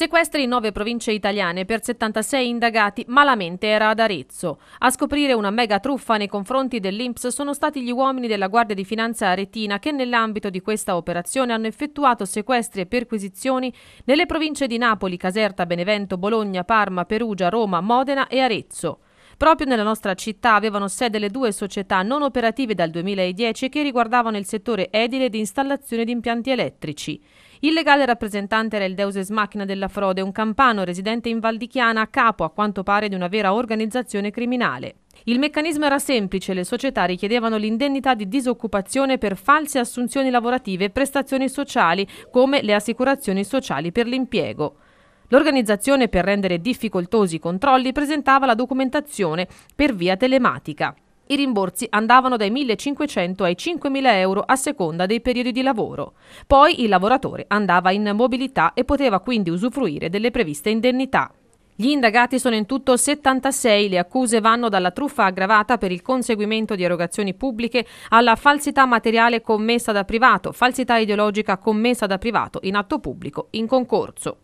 Sequestri in nove province italiane per 76 indagati, malamente era ad Arezzo. A scoprire una mega truffa nei confronti dell'Inps sono stati gli uomini della Guardia di Finanza aretina che nell'ambito di questa operazione hanno effettuato sequestri e perquisizioni nelle province di Napoli, Caserta, Benevento, Bologna, Parma, Perugia, Roma, Modena e Arezzo. Proprio nella nostra città avevano sede le due società non operative dal 2010 che riguardavano il settore edile di installazione di impianti elettrici. Il legale rappresentante era il Deuses Machina della Frode, un campano residente in Val di Chiana, capo a quanto pare di una vera organizzazione criminale. Il meccanismo era semplice, le società richiedevano l'indennità di disoccupazione per false assunzioni lavorative e prestazioni sociali, come le assicurazioni sociali per l'impiego. L'organizzazione per rendere difficoltosi i controlli presentava la documentazione per via telematica. I rimborsi andavano dai 1.500 ai 5.000 euro a seconda dei periodi di lavoro. Poi il lavoratore andava in mobilità e poteva quindi usufruire delle previste indennità. Gli indagati sono in tutto 76, le accuse vanno dalla truffa aggravata per il conseguimento di erogazioni pubbliche alla falsità materiale commessa da privato, falsità ideologica commessa da privato in atto pubblico in concorso.